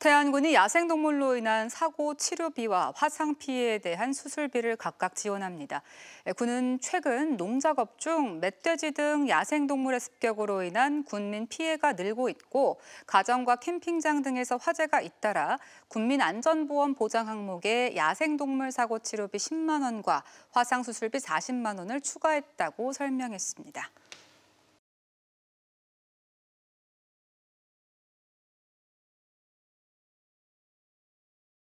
태안군이 야생동물로 인한 사고 치료비와 화상 피해에 대한 수술비를 각각 지원합니다. 군은 최근 농작업 중 멧돼지 등 야생동물의 습격으로 인한 군민 피해가 늘고 있고 가정과 캠핑장 등에서 화재가 잇따라 군민안전보험 보장 항목에 야생동물 사고 치료비 10만 원과 화상 수술비 40만 원을 추가했다고 설명했습니다.